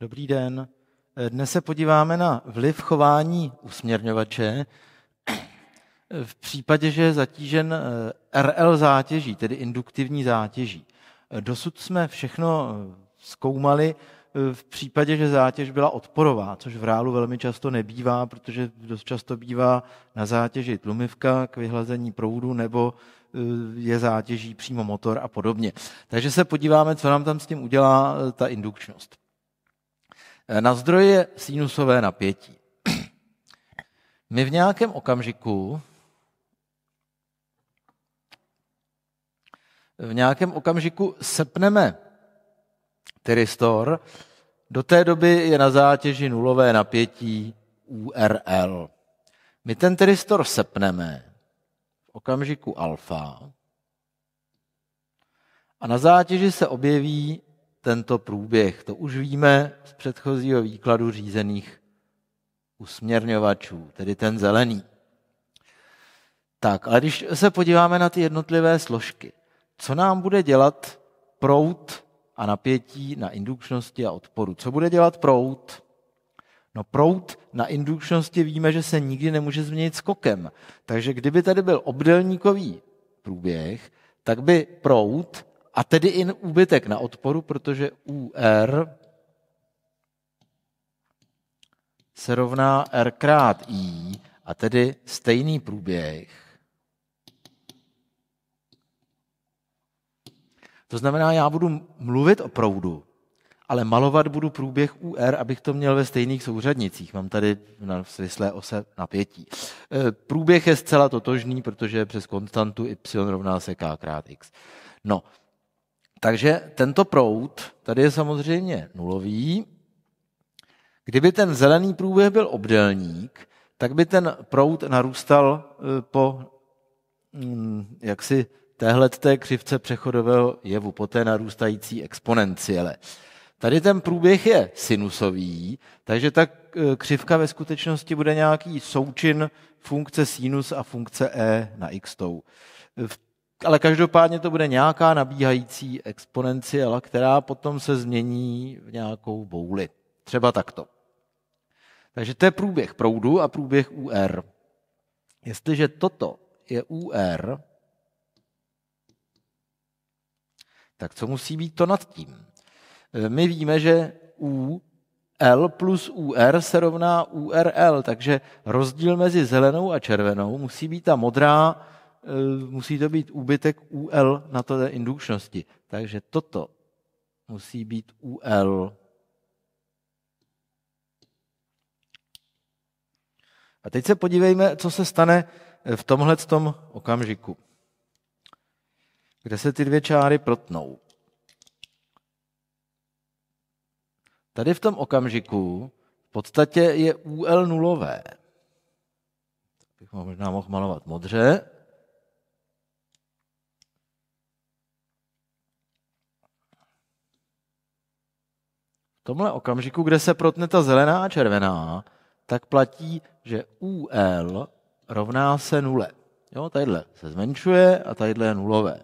Dobrý den. Eh, dnes se podíváme na vliv chování usměrňovače eh, v případě, že je zatížen eh, RL zátěží, tedy induktivní zátěží. Dosud jsme všechno zkoumali v případě, že zátěž byla odporová, což v reálu velmi často nebývá, protože dost často bývá na zátěži tlumivka k vyhlazení proudu nebo je zátěží přímo motor a podobně. Takže se podíváme, co nám tam s tím udělá ta indukčnost. Eh, na zdroji je sinusové napětí. My v nějakém okamžiku v nějakém okamžiku sepneme tyristor. Do té doby je na zátěži nulové napětí URL. My ten tyristor sepneme v okamžiku alfa a na zátěži se objeví tento průběh. To už víme z předchozího výkladu řízených usměrňovačů, tedy ten zelený. Tak, ale když se podíváme na ty jednotlivé složky, co nám bude dělat prout a napětí na indukčnosti a odporu? Co bude dělat prout? No prout na indukčnosti víme, že se nikdy nemůže změnit skokem. Takže kdyby tady byl obdelníkový průběh, tak by prout a tedy i úbytek na odporu, protože UR se rovná R krát I, a tedy stejný průběh. To znamená, já budu mluvit o proudu, ale malovat budu průběh UR, abych to měl ve stejných souřadnicích. Mám tady na svislé ose napětí. E, průběh je zcela totožný, protože přes konstantu y rovná se k krát x. No, takže tento prout tady je samozřejmě nulový. Kdyby ten zelený průběh byl obdelník, tak by ten prout narůstal eh, po mm, jaksi téhle té křivce přechodového jevu, po té narůstající exponenciele. Tady ten průběh je sinusový, takže ta eh, křivka ve skutečnosti bude nějaký součin funkce sinus a funkce e na x tou. V ale každopádně to bude nějaká nabíhající exponenciela, která potom se změní v nějakou bouli. Třeba takto. Takže to je průběh proudu a průběh UR. Jestliže toto je UR, tak co musí být to nad tím? My víme, že U L plus UR se rovná URL, takže rozdíl mezi zelenou a červenou musí být ta modrá Eh, musí to být úbytek UL na to té indukčnosti. Takže toto musí být UL. A teď se podívejme, co se stane eh, v tomhle tom okamžiku, kde se ty dvě čáry protnou. Tady v tom okamžiku v podstatě je UL nulové. Bych možná mohl malovat modře. tomhle okamžiku, kde se protne ta zelená a červená, tak platí, že UL rovná se nule. Jo, tadyhle se zmenšuje a tadyhle je nulové.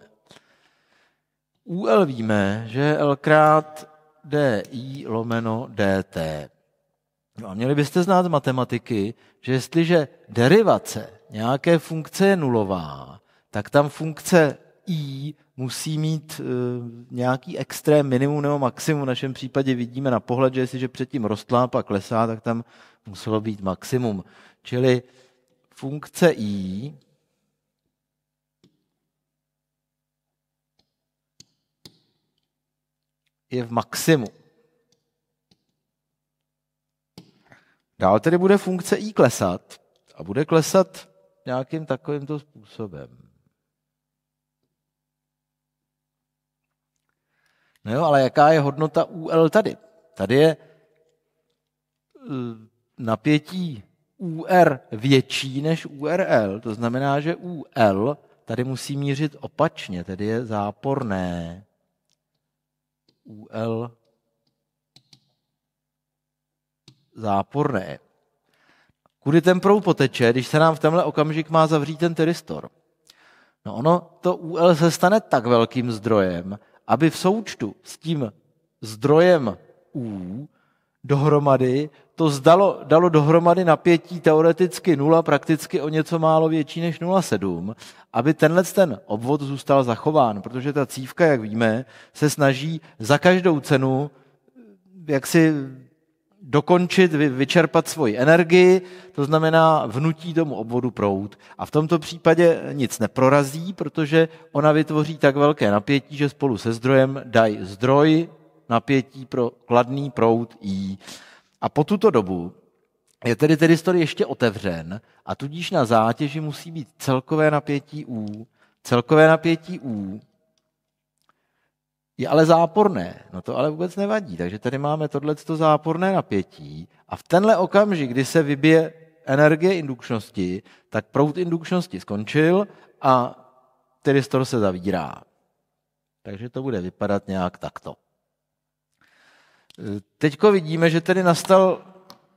UL víme, že je L krát DI lomeno DT. No a měli byste znát z matematiky, že jestliže derivace nějaké funkce je nulová, tak tam funkce i musí mít e, nějaký extrém minimum nebo maximum. V našem případě vidíme na pohled, že jestliže předtím rostla, pak klesá, tak tam muselo být maximum. Čili funkce i je v maximu. Dál tedy bude funkce i klesat a bude klesat nějakým takovýmto způsobem. No jo, ale jaká je hodnota UL tady? Tady je eh, napětí UR větší než URL, to znamená, že UL tady musí mířit opačně, tedy je záporné. UL záporné. Kudy ten proud poteče, když se nám v tenhle okamžik má zavřít ten teristor? No ono, to UL se stane tak velkým zdrojem, aby v součtu s tím zdrojem U dohromady to zdalo, dalo dohromady napětí teoreticky 0, prakticky o něco málo větší než 0,7, aby tenhle ten obvod zůstal zachován, protože ta cívka, jak víme, se snaží za každou cenu jak si dokončit, vyčerpat svoji energii, to znamená vnutí tomu obvodu prout. A v tomto případě nic neprorazí, protože ona vytvoří tak velké napětí, že spolu se zdrojem dají zdroj napětí pro kladný prout I. A po tuto dobu je tedy tedy ještě otevřen a tudíž na zátěži musí být celkové napětí U. Celkové napětí U je ale záporné. No to ale vůbec nevadí. Takže tady máme tohleto záporné napětí a v tenhle okamžik, kdy se vybije energie indukčnosti, tak proud indukčnosti skončil a tyristor se zavírá. Takže to bude vypadat nějak takto. Teďko vidíme, že tedy nastal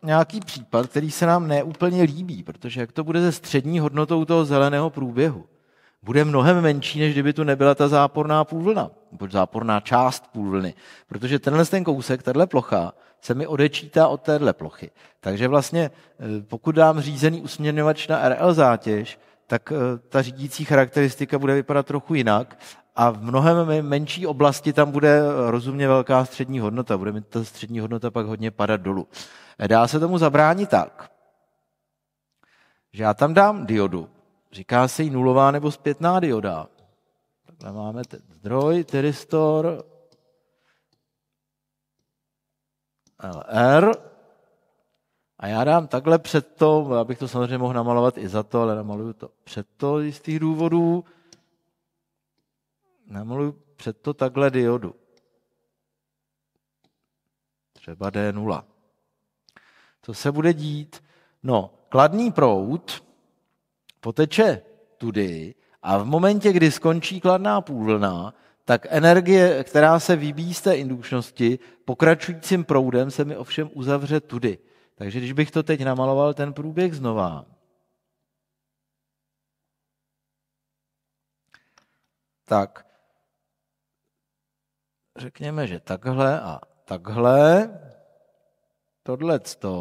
nějaký případ, který se nám neúplně líbí, protože jak to bude ze střední hodnotou toho zeleného průběhu? bude mnohem menší, než kdyby tu nebyla ta záporná půlvlna, nebo záporná část půlvlny. Protože tenhle ten kousek, tahle plocha, se mi odečítá od téhle plochy. Takže vlastně, e, pokud dám řízený usměrňovač na RL zátěž, tak e, ta řídící charakteristika bude vypadat trochu jinak a v mnohem menší oblasti tam bude rozumně velká střední hodnota. Bude mi ta střední hodnota pak hodně padat dolů. E, dá se tomu zabránit tak, že já tam dám diodu, Říká se jí nulová nebo zpětná dioda. Takhle máme ten zdroj, teristor, LR. A já dám takhle před to, abych to samozřejmě mohl namalovat i za to, ale namaluju to před to z jistých důvodů. Namaluju před to takhle diodu. Třeba D0. Co se bude dít? No, kladný proud poteče tudy a v momentě, kdy skončí kladná půlvlna, tak energie, která se vybíjí z té indukčnosti, pokračujícím proudem se mi ovšem uzavře tudy. Takže když bych to teď namaloval, ten průběh znova, tak řekněme, že takhle a takhle, tohle to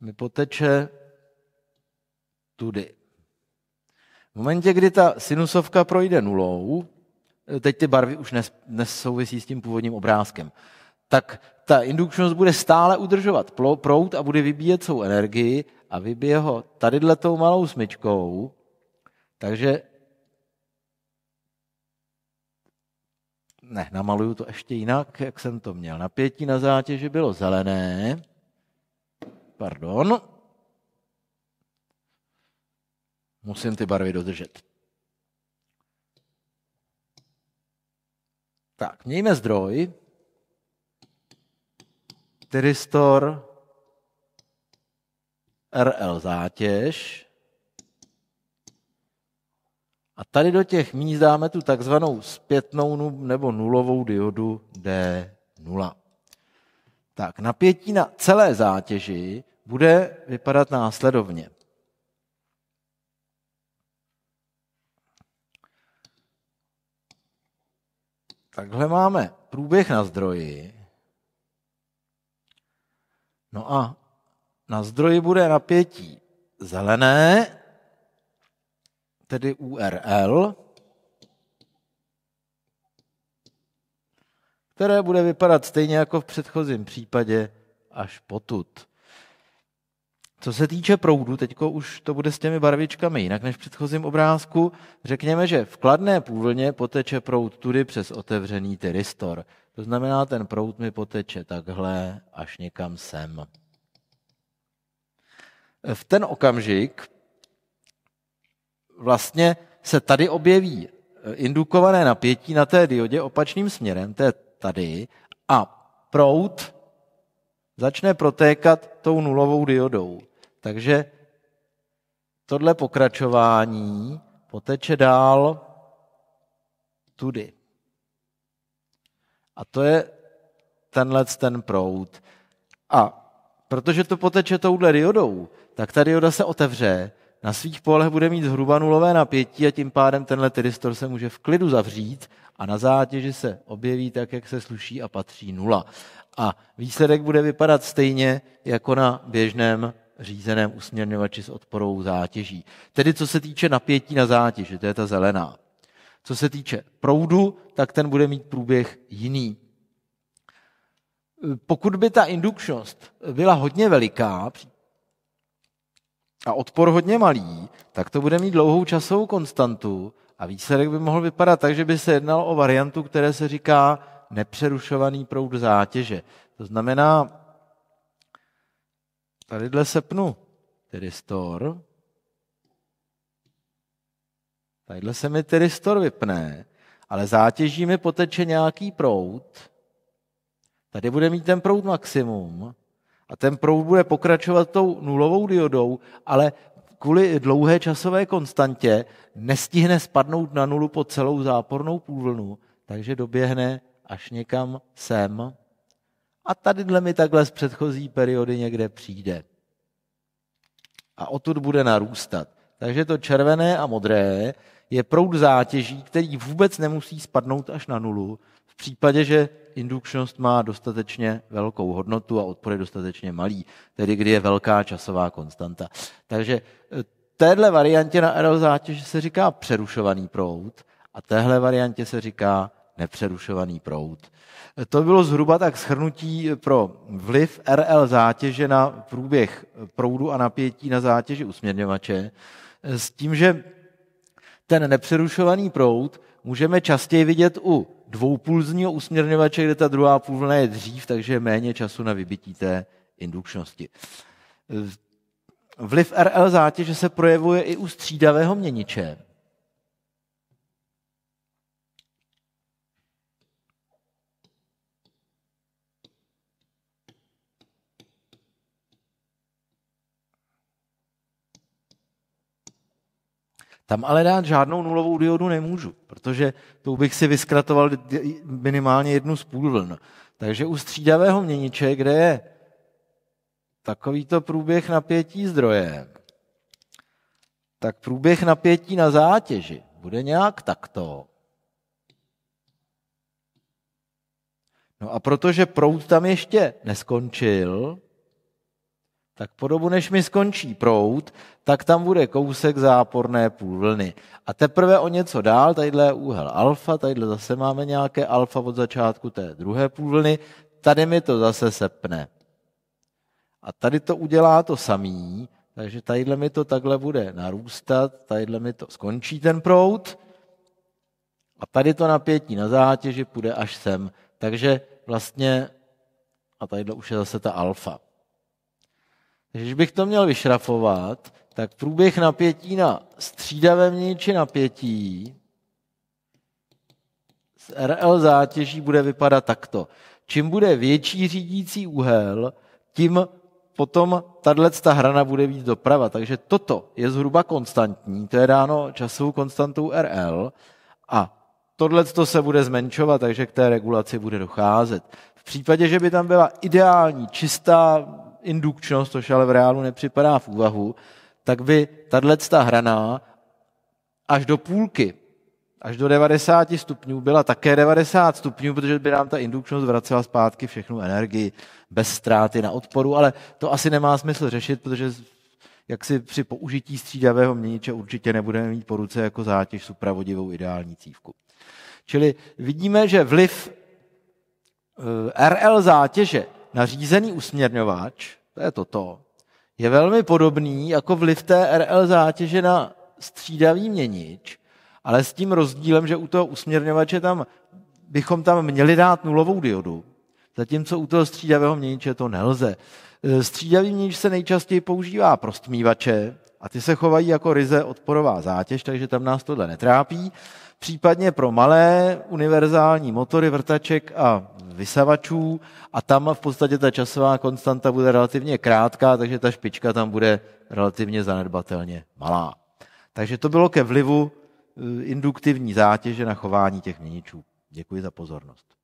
mi poteče tudy. V momentě, kdy ta sinusovka projde nulou, eh, teď ty barvy už nesouvisí s tím původním obrázkem, tak ta indukčnost bude stále udržovat prout a bude vybíjet svou energii a vybije ho tadyhle tou malou smyčkou, takže ne, namaluju to ještě jinak, jak jsem to měl. Napětí na zátěži bylo zelené, pardon, Musím ty barvy dodržet. Tak, mějme zdroj. Tyristor RL zátěž. A tady do těch míst dáme tu takzvanou zpětnou nebo nulovou diodu D0. Tak napětí na celé zátěži bude vypadat následovně. Takhle máme průběh na zdroji. No a na zdroji bude napětí zelené, tedy URL, které bude vypadat stejně jako v předchozím případě až potud. Co se týče proudu, teď už to bude s těmi barvičkami jinak než v předchozím obrázku. Řekněme, že v kladné půlně poteče proud tudy přes otevřený tyristor. To znamená, ten proud mi poteče takhle až někam sem. V ten okamžik vlastně se tady objeví eh, indukované napětí na té diodě opačným směrem, to je tady, a proud začne protékat tou nulovou diodou. Takže tohle pokračování poteče dál tudy. A to je tenhle ten prout. A protože to poteče touhle diodou, tak ta dioda se otevře, na svých polech bude mít zhruba nulové napětí a tím pádem tenhle tyristor se může v klidu zavřít a na zátěži se objeví tak, jak se sluší a patří nula a výsledek bude vypadat stejně jako na běžném řízeném usměrňovači s odporovou zátěží. Tedy co se týče napětí na zátěži, to je ta zelená. Co se týče proudu, tak ten bude mít průběh jiný. Pokud by ta indukčnost byla hodně veliká a odpor hodně malý, tak to bude mít dlouhou časovou konstantu a výsledek by mohl vypadat tak, že by se jednalo o variantu, které se říká nepřerušovaný proud zátěže. To znamená, tadyhle sepnu tyristor, tedy tadyhle se mi tedy vypne, ale zátěží mi poteče nějaký proud, tady bude mít ten proud maximum a ten proud bude pokračovat tou nulovou diodou, ale kvůli dlouhé časové konstantě nestihne spadnout na nulu po celou zápornou půlvlnu, takže doběhne až někam sem a tadyhle mi takhle z předchozí periody někde přijde. A odtud bude narůstat. Takže to červené a modré je proud zátěží, který vůbec nemusí spadnout až na nulu, v případě, že indukčnost má dostatečně velkou hodnotu a odpor je dostatečně malý, tedy kdy je velká časová konstanta. Takže eh, téhle variantě na RL zátěž se říká přerušovaný proud a téhle variantě se říká nepřerušovaný proud. To bylo zhruba tak shrnutí pro vliv RL zátěže na průběh proudu a napětí na zátěži usměrňovače, s tím, že ten nepřerušovaný proud můžeme častěji vidět u dvoupulzního usměrňovače, kde ta druhá půlvlna je dřív, takže je méně času na vybití té indukčnosti. Vliv RL zátěže se projevuje i u střídavého měniče, Tam ale dát žádnou nulovou diodu nemůžu, protože to bych si vyskratoval minimálně jednu z půl vln. Takže u střídavého měniče, kde je takovýto průběh napětí zdroje, tak průběh napětí na zátěži bude nějak takto. No a protože proud tam ještě neskončil, tak po dobu, než mi skončí prout, tak tam bude kousek záporné půl vlny. A teprve o něco dál, tadyhle je úhel alfa, tadyhle zase máme nějaké alfa od začátku té druhé půl vlny, tady mi to zase sepne. A tady to udělá to samý, takže tadyhle mi to takhle bude narůstat, tadyhle mi to skončí ten prout a tady to napětí na zátěži půjde až sem. Takže vlastně, a tadyhle už je zase ta alfa. Když bych to měl vyšrafovat, tak průběh napětí na střídavé měniči napětí s RL zátěží bude vypadat takto. Čím bude větší řídící úhel, tím potom tahle hrana bude víc doprava. Takže toto je zhruba konstantní, to je dáno časovou konstantou RL a tohle se bude zmenšovat, takže k té regulaci bude docházet. V případě, že by tam byla ideální, čistá, indukčnost, což ale v reálu nepřipadá v úvahu, tak by tato hraná až do půlky, až do 90 stupňů byla také 90 stupňů, protože by nám ta indukčnost vracela zpátky všechnu energii bez ztráty na odporu, ale to asi nemá smysl řešit, protože jak si při použití střídavého měniče určitě nebudeme mít po ruce jako zátěž supravodivou ideální cívku. Čili vidíme, že vliv eh, RL zátěže na řízený usměrňovač, to je toto, je velmi podobný jako vliv té RL zátěže na střídavý měnič, ale s tím rozdílem, že u toho usměrňovače tam bychom tam měli dát nulovou diodu, zatímco u toho střídavého měniče to nelze. E, střídavý měnič se nejčastěji používá pro stmívače a ty se chovají jako ryze odporová zátěž, takže tam nás tohle netrápí případně pro malé univerzální motory vrtaček a vysavačů a tam v podstatě ta časová konstanta bude relativně krátká, takže ta špička tam bude relativně zanedbatelně malá. Takže to bylo ke vlivu eh, induktivní zátěže na chování těch měničů. Děkuji za pozornost.